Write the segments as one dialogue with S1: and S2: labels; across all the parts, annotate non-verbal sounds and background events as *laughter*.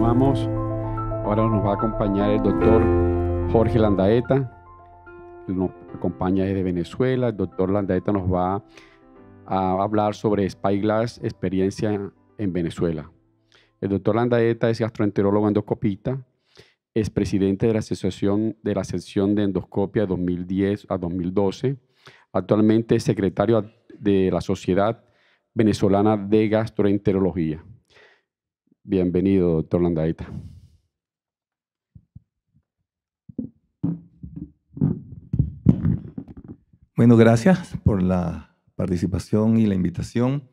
S1: continuamos. Ahora nos va a acompañar el doctor Jorge Landaeta. Nos acompaña desde Venezuela. El doctor Landaeta nos va a hablar sobre Spyglass, experiencia en Venezuela. El doctor Landaeta es gastroenterólogo endoscopista, es presidente de la, asociación, de la sección de endoscopia 2010 a 2012. Actualmente es secretario de la Sociedad Venezolana de Gastroenterología. Bienvenido, doctor Landaita. Bueno, gracias por la participación y la invitación.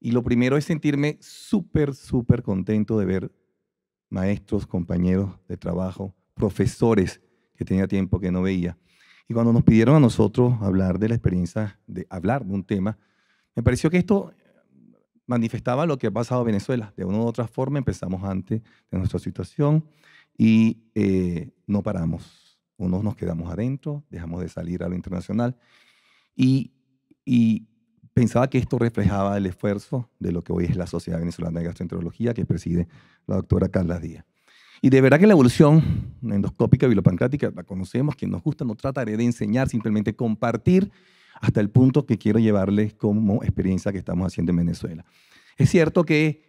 S1: Y lo primero es sentirme súper, súper contento de ver maestros, compañeros de trabajo, profesores que tenía tiempo que no veía. Y cuando nos pidieron a nosotros hablar de la experiencia, de hablar de un tema, me pareció que esto manifestaba lo que ha pasado en Venezuela. De una u otra forma empezamos antes de nuestra situación y eh, no paramos. Unos nos quedamos adentro, dejamos de salir a lo internacional y, pensaba que esto reflejaba el esfuerzo de lo que hoy es la Sociedad Venezolana de Gastroenterología que preside la doctora Carla Díaz. Y de verdad que la evolución endoscópica bilopancrática la conocemos, que nos gusta, no trataré de enseñar, simplemente compartir hasta el punto que quiero llevarles como experiencia que estamos haciendo en Venezuela. Es cierto que,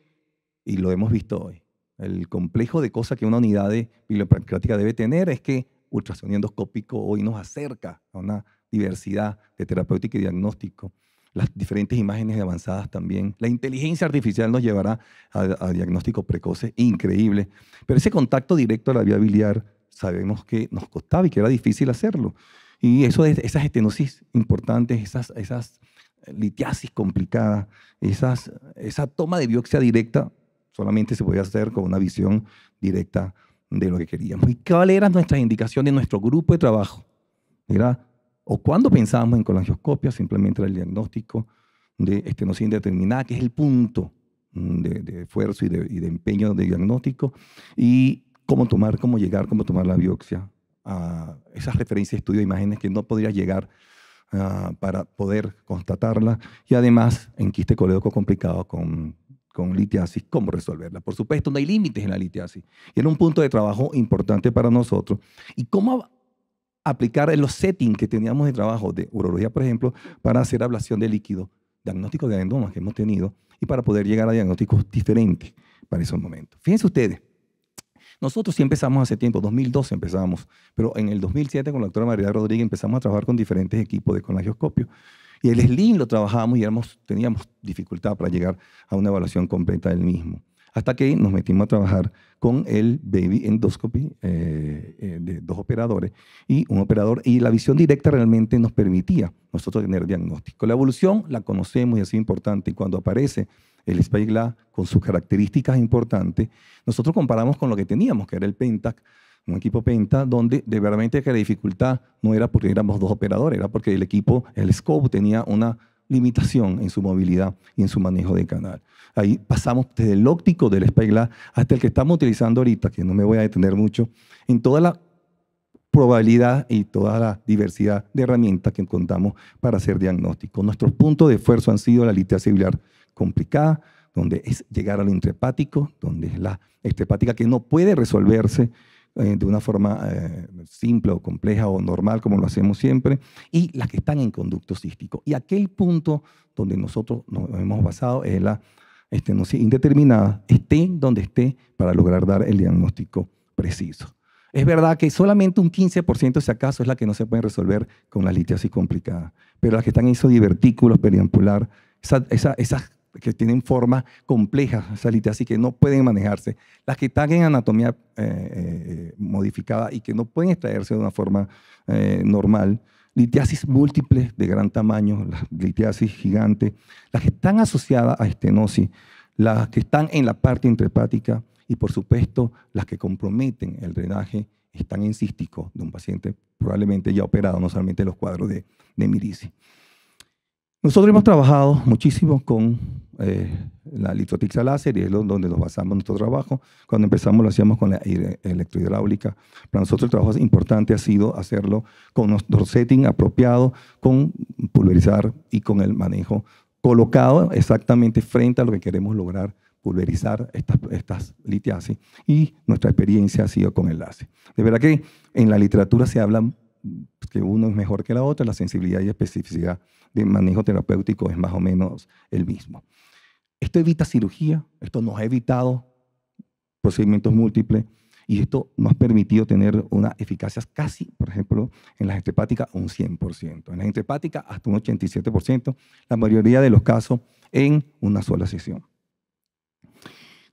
S1: y lo hemos visto hoy, el complejo de cosas que una unidad de debe tener es que ultrasonido endoscópico hoy nos acerca a una diversidad de terapéutica y diagnóstico. Las diferentes imágenes avanzadas también. La inteligencia artificial nos llevará a, a diagnósticos precoces increíbles. Pero ese contacto directo a la vía biliar sabemos que nos costaba y que era difícil hacerlo. Y eso, esas estenosis importantes, esas, esas eh, litiasis complicadas, esas, esa toma de biopsia directa solamente se podía hacer con una visión directa de lo que queríamos. ¿Y cuáles eran nuestras indicaciones, nuestro grupo de trabajo? Era, o cuando pensábamos en colangioscopia, simplemente era el diagnóstico de estenosis indeterminada, que es el punto de, esfuerzo y de, y de, empeño de diagnóstico, y cómo tomar, cómo llegar, cómo tomar la biopsia esas referencias de estudio de imágenes que no podría llegar ah, para poder constatarla. Y además, en quiste colédoco complicado con, con litiasis, ¿cómo resolverla? Por supuesto, no hay límites en la litiasis. Y era un punto de trabajo importante para nosotros. ¿Y cómo aplicar en los settings que teníamos de trabajo de urología, por ejemplo, para hacer ablación de líquido, diagnóstico de adenomas que hemos tenido y para poder llegar a diagnósticos diferentes para esos momentos? Fíjense ustedes. Nosotros sí empezamos hace tiempo, 2012 empezamos, pero en el 2007 con la doctora María Rodríguez empezamos a trabajar con diferentes equipos de colangioscopio. Y el SLIM lo trabajábamos y éramos, teníamos dificultad para llegar a una evaluación completa del mismo. Hasta que nos metimos a trabajar con el baby endoscopy eh, eh, de dos operadores y un operador. Y la visión directa realmente nos permitía nosotros tener diagnóstico. La evolución la conocemos y es importante. Y cuando aparece el spyglass con sus características importantes, nosotros comparamos con lo que teníamos, que era el Pentac, un equipo Pentac, donde de verdad que la dificultad no era porque éramos dos operadores, era porque el equipo, el scope tenía una limitación en su movilidad y en su manejo de canal. Ahí pasamos desde el óptico del spyglass hasta el que estamos utilizando ahorita, que no me voy a detener mucho, en toda la probabilidad y toda la diversidad de herramientas que encontramos para hacer diagnóstico. Nuestros puntos de esfuerzo han sido la litera celular complicada, donde es llegar al intrepático, donde es la extrepática que no puede resolverse eh, de una forma eh, simple o compleja o normal, como lo hacemos siempre, y las que están en conducto cístico. Y aquel punto donde nosotros nos hemos basado es la estenosis indeterminada, esté donde esté para lograr dar el diagnóstico preciso. Es verdad que solamente un 15%, si acaso, es la que no se puede resolver con la litiasis complicada. Pero las que están en divertículos periampular, esa, esa, esas que tienen formas complejas, esas así que no pueden manejarse. Las que están en anatomía eh, eh, modificada y que no pueden extraerse de una forma eh, normal. Litiasis múltiples de gran tamaño, las litiasis gigante, las que están asociadas a estenosis, las que están en la parte intrahepática y, por supuesto, las que comprometen el drenaje están en cístico de un paciente probablemente ya operado, no solamente los cuadros de, de nosotros hemos trabajado muchísimo con eh, la la láser y es donde nos basamos nuestro trabajo. Cuando empezamos lo hacíamos con la electrohidráulica. Para nosotros el trabajo importante ha sido hacerlo con nuestro setting apropiado, con pulverizar y con el manejo colocado exactamente frente a lo que queremos lograr pulverizar estas, estas litiasis y nuestra experiencia ha sido con el láser. De verdad que en la literatura se habla pues, que uno es mejor que la otra, la sensibilidad y especificidad de manejo terapéutico es más o menos el mismo. Esto evita cirugía, esto nos ha evitado procedimientos múltiples y esto nos ha permitido tener una eficacia casi, por ejemplo, en la gente hepática un 100%, en la gente hasta un 87%, la mayoría de los casos en una sola sesión.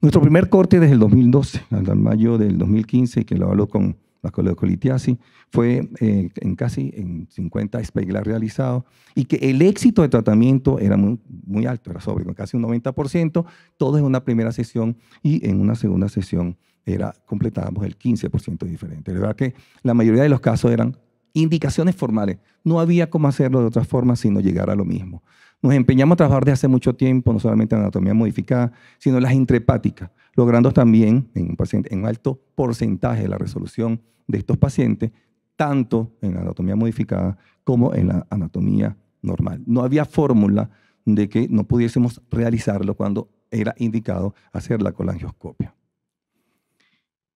S1: Nuestro primer corte desde el 2012 hasta mayo del 2015, que lo hablo con la coleocolitiasis fue eh, en casi en 50 Spegler realizado, y que el éxito de tratamiento era muy, muy alto, era sobre casi un 90%, todo en una primera sesión y en una segunda sesión era, completábamos el 15% diferente. La verdad que la mayoría de los casos eran indicaciones formales. No había cómo hacerlo de otra forma sino llegar a lo mismo. Nos empeñamos a trabajar desde hace mucho tiempo, no solamente en anatomía modificada, sino en las intrepáticas, logrando también en un, paciente, en alto porcentaje la resolución de estos pacientes, tanto en la anatomía modificada como en la anatomía normal. No había fórmula de que no pudiésemos realizarlo cuando era indicado hacer la colangioscopia.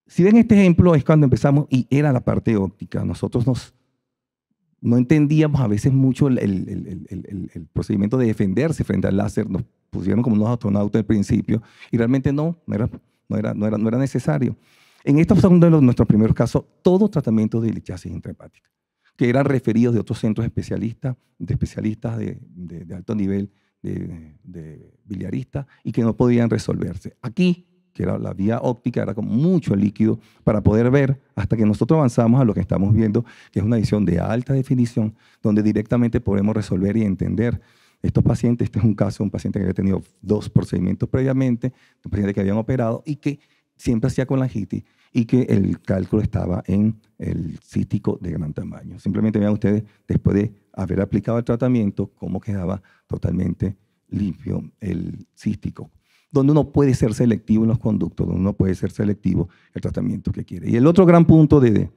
S1: Si ven este ejemplo, es cuando empezamos y era la parte óptica. Nosotros nos no entendíamos a veces mucho el, procedimiento de defenderse frente al láser. Nos pusieron como unos astronautas al principio y realmente no, no era, no era, no era, necesario. En estos son de nuestros primeros casos, todos tratamientos de lichasis intrahepática, que eran referidos de otros centros especialistas, de especialistas de, alto nivel, de, de biliaristas, y que no podían resolverse. Aquí que era la vía óptica, era con mucho líquido para poder ver hasta que nosotros avanzamos a lo que estamos viendo, que es una edición de alta definición, donde directamente podemos resolver y entender estos pacientes. Este es un caso, un paciente que había tenido dos procedimientos previamente, un paciente que habían operado y que siempre hacía con la HITI y que el cálculo estaba en el cístico de gran tamaño. Simplemente vean ustedes, después de haber aplicado el tratamiento, cómo quedaba totalmente limpio el cístico donde uno puede ser selectivo en los conductos, donde uno puede ser selectivo el tratamiento que quiere. Y el otro gran punto de,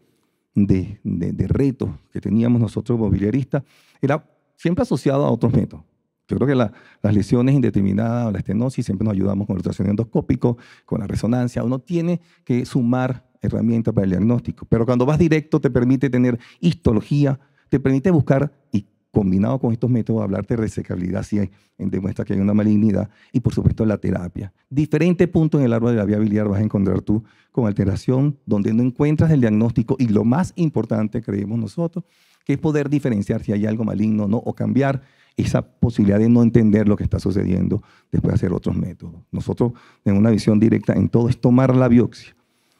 S1: de, de, de reto que teníamos nosotros mobiliaristas era siempre asociado a otros métodos. Yo creo que las lesiones indeterminadas, la estenosis, siempre nos ayudamos con el tracción endoscópico, con la resonancia. Uno tiene que sumar herramientas para el diagnóstico. Pero cuando vas directo te permite tener histología, te permite buscar y combinado con estos métodos, hablarte de resecabilidad si demuestra que hay una malignidad, y por supuesto la terapia. Diferentes puntos en el árbol de la viabilidad vas a encontrar tú con alteración donde no encuentras el diagnóstico y lo más importante, creemos nosotros, que es poder diferenciar si hay algo maligno o no, o cambiar esa posibilidad de no entender lo que está sucediendo después de hacer otros métodos. Nosotros, en una visión directa en todo, es tomar la biopsia.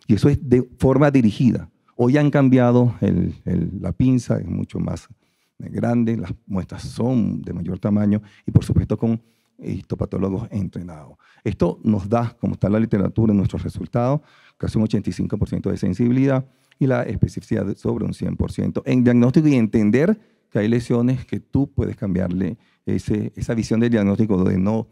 S1: Y eso es de forma dirigida. Hoy han cambiado la pinza, es mucho más grande, las muestras son de mayor tamaño y por supuesto con eh, histopatólogos entrenados. Esto nos da, como está la literatura, en nuestros resultados, casi un 85% de sensibilidad y la especificidad sobre un 100% en diagnóstico y entender que hay lesiones que tú puedes cambiarle esa visión del diagnóstico de no,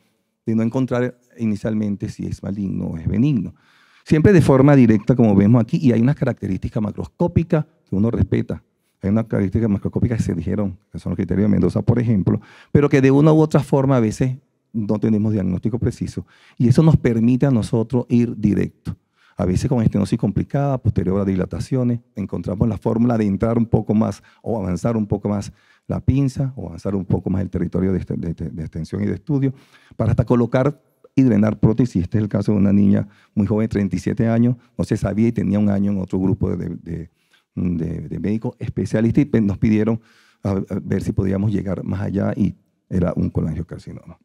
S1: de no encontrar inicialmente si es maligno o es benigno. Siempre de forma directa, como vemos aquí, y hay unas características macroscópicas que uno respeta. Hay una característica macroscópicas que se dijeron, que son los criterios de Mendoza, por ejemplo, pero que de una u otra forma a veces no tenemos diagnóstico preciso. Y eso nos permite a nosotros ir directo. A veces con estenosis complicada, posterior a dilataciones, encontramos la fórmula de entrar un poco más o avanzar un poco más la pinza o avanzar un poco más el territorio de, este, este, extensión y de estudio para hasta colocar y drenar prótesis. Este es el caso de una niña muy joven, 37 años, no se sabía y tenía un año en otro grupo de de, médico especialista y nos pidieron a, ver si podíamos llegar más allá y era un colangiocarcinoma.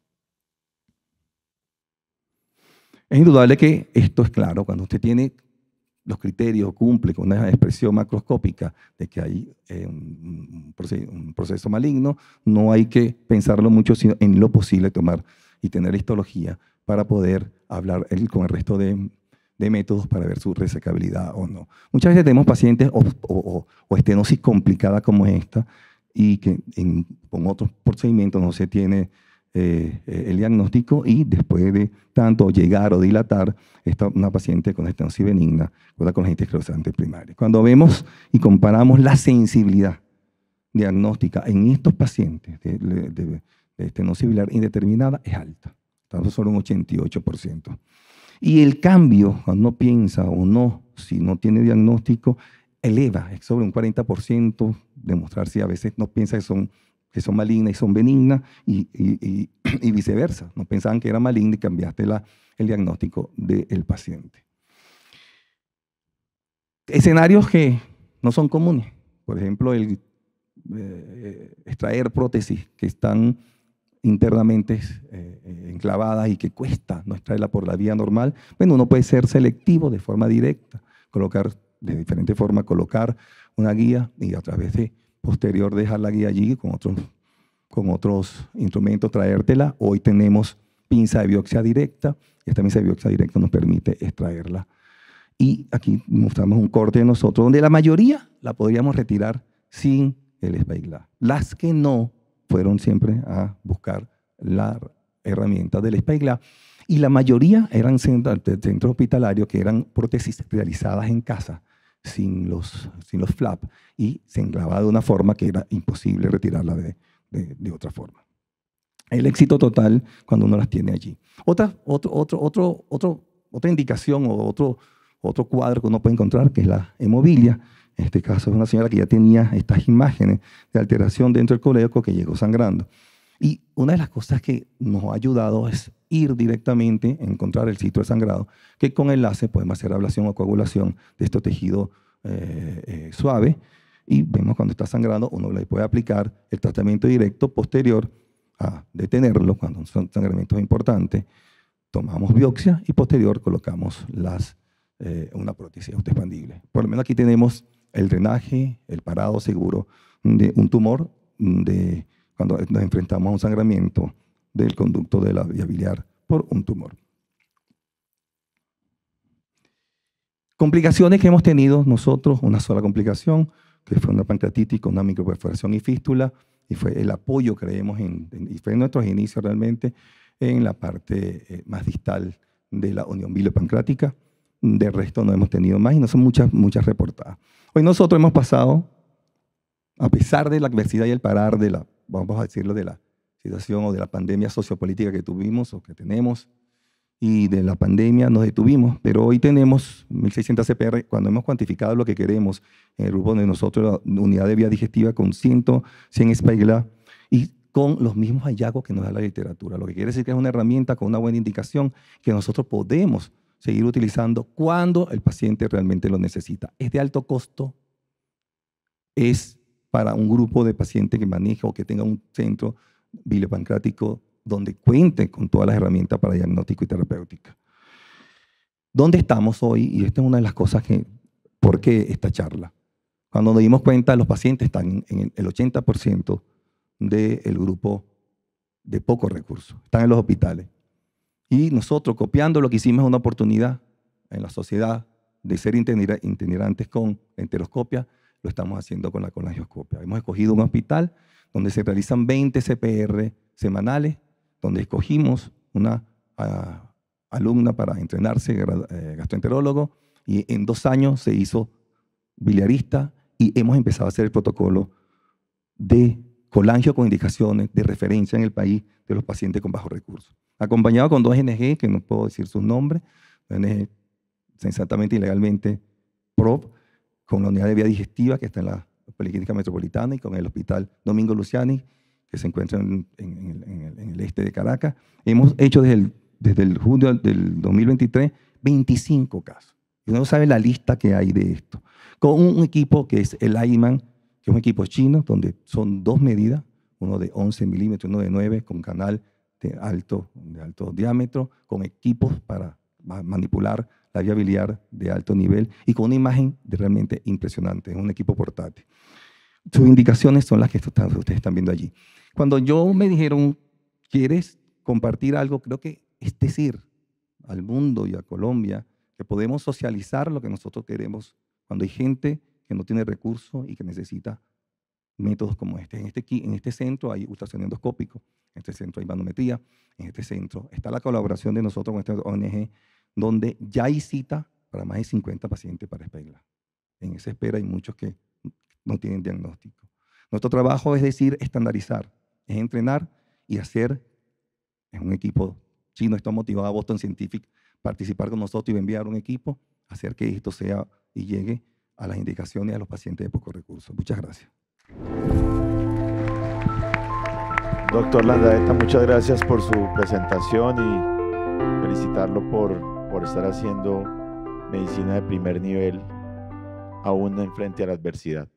S1: Es indudable que esto es claro, cuando usted tiene los criterios, cumple con una expresión macroscópica de que hay eh, un, proceso, maligno, no hay que pensarlo mucho, sino en lo posible tomar y tener histología para poder hablar con el resto de métodos para ver su resecabilidad o no. Muchas veces tenemos pacientes o, estenosis complicada como esta y que con otros procedimientos no se tiene eh, eh, el diagnóstico y después de tanto llegar o dilatar, está una paciente con estenosis benigna con la congénita esclerosante primaria. Cuando vemos y comparamos la sensibilidad diagnóstica en estos pacientes de, estenosis biliar indeterminada es alta, Estamos solo un 88%. Y el cambio, cuando no piensa o no, si no tiene diagnóstico, eleva, es sobre un 40%, demostrar si a veces no piensa que son, que son malignas y son benignas *clears throat* y, viceversa. No pensaban que era maligna y cambiaste la, el diagnóstico del paciente. Escenarios que no son comunes. Por ejemplo, el eh, extraer prótesis que están internamente eh, enclavadas y que cuesta no extraerla por la vía normal, bueno, uno puede ser selectivo de forma directa, colocar de diferente forma, colocar una guía y a través de posterior dejar la guía allí con otros, con otros instrumentos, traértela. Hoy tenemos pinza de biopsia directa y esta pinza de biopsia directa nos permite extraerla. Y aquí mostramos un corte de nosotros, donde la mayoría la podríamos retirar sin el spyglass. Las que no, fueron siempre a buscar la herramienta del la Y la mayoría eran centro hospitalario, que eran prótesis realizadas en casa, sin los, sin los flaps, y se enclavaba de una forma que era imposible retirarla de, de, otra forma. El éxito total cuando uno las tiene allí. Otra, otro, otro, otro, otro, otra indicación o otro, otro cuadro que uno puede encontrar, que es la hemobilia, en este caso es una señora que ya tenía estas imágenes de alteración dentro del colédoco que llegó sangrando. Y una de las cosas que nos ha ayudado es ir directamente a encontrar el sitio de sangrado, que con enlace podemos hacer ablación o coagulación de este tejido eh, eh, suave y vemos cuando está sangrando, uno le puede aplicar el tratamiento directo posterior a detenerlo cuando son sangramientos importantes. Tomamos biopsia y posterior colocamos las, eh, una prótesis autoexpandible. Por lo menos aquí tenemos el drenaje, el parado seguro de un tumor, mm, cuando nos enfrentamos a un sangramiento del conducto de la vía biliar por un tumor. Complicaciones que hemos tenido nosotros, una sola complicación, que fue una pancreatitis con una microperforación y fístula, y fue el apoyo, creemos, en, en, y fue en nuestros inicios realmente en la parte eh, más distal de la unión bilopancrática. De resto no hemos tenido más y no son muchas, muchas reportadas. Hoy nosotros hemos pasado, a pesar de la adversidad y el parar de la, vamos a decirlo, de la situación o de la pandemia sociopolítica que tuvimos o que tenemos, y de la pandemia nos detuvimos, pero hoy tenemos 1.600 CPR, cuando hemos cuantificado lo que queremos en el grupo de nosotros, la unidad de vía digestiva con 100, 100 Spyglass, y con los mismos hallazgos que nos da la literatura, lo que quiere decir que es una herramienta con una buena indicación que nosotros podemos seguir utilizando cuando el paciente realmente lo necesita. Es de alto costo, es para un grupo de pacientes que maneja o que tenga un centro biliopancrático donde cuente con todas las herramientas para diagnóstico y terapéutica. ¿Dónde estamos hoy? Y esta es una de las cosas que, ¿por qué esta charla? Cuando nos dimos cuenta, los pacientes están en el 80% del grupo de pocos recursos, están en los hospitales. Y nosotros, copiando lo que hicimos, una oportunidad en la sociedad de ser itinerantes con enteroscopia, lo estamos haciendo con la colangioscopia. Hemos escogido un hospital donde se realizan 20 CPR semanales, donde escogimos una ah, alumna para entrenarse, eh, gastroenterólogo, y en dos años se hizo biliarista y hemos empezado a hacer el protocolo de colangio con indicaciones de referencia en el país de los pacientes con bajos recursos acompañado con dos NG, que no puedo decir sus nombres, NG sensatamente y legalmente PROP, con la unidad de vía digestiva que está en la Policlínica Metropolitana y con el Hospital Domingo Luciani, que se encuentra en, el, este de Caracas. Hemos hecho desde el, desde el junio del 2023 25 casos. Y uno sabe la lista que hay de esto. Con un equipo que es el AIMAN, que es un equipo chino, donde son dos medidas, uno de 11 milímetros, uno de 9, con canal alto, de alto diámetro, con equipos para manipular la viabilidad de alto nivel y con una imagen realmente impresionante. Es un equipo portátil. Sus indicaciones son las que ustedes están viendo allí. Cuando yo me dijeron, ¿quieres compartir algo? Creo que es decir al mundo y a Colombia que podemos socializar lo que nosotros queremos cuando hay gente que no tiene recursos y que necesita métodos como este. este en este, centro hay ultrasonido endoscópico, en este centro hay manometría, en este centro está la colaboración de nosotros con esta ONG, donde ya hay cita para más de 50 pacientes para espera. En esa espera hay muchos que no tienen diagnóstico. Nuestro trabajo es decir, estandarizar, es entrenar y hacer, es un equipo chino, está motivado a Boston Scientific, participar con nosotros y enviar un equipo, hacer que esto sea y llegue a las indicaciones a los pacientes de pocos recursos. Muchas gracias. Doctor Landaeta, muchas gracias por su presentación y felicitarlo por, por estar haciendo medicina de primer nivel aún en frente a la adversidad.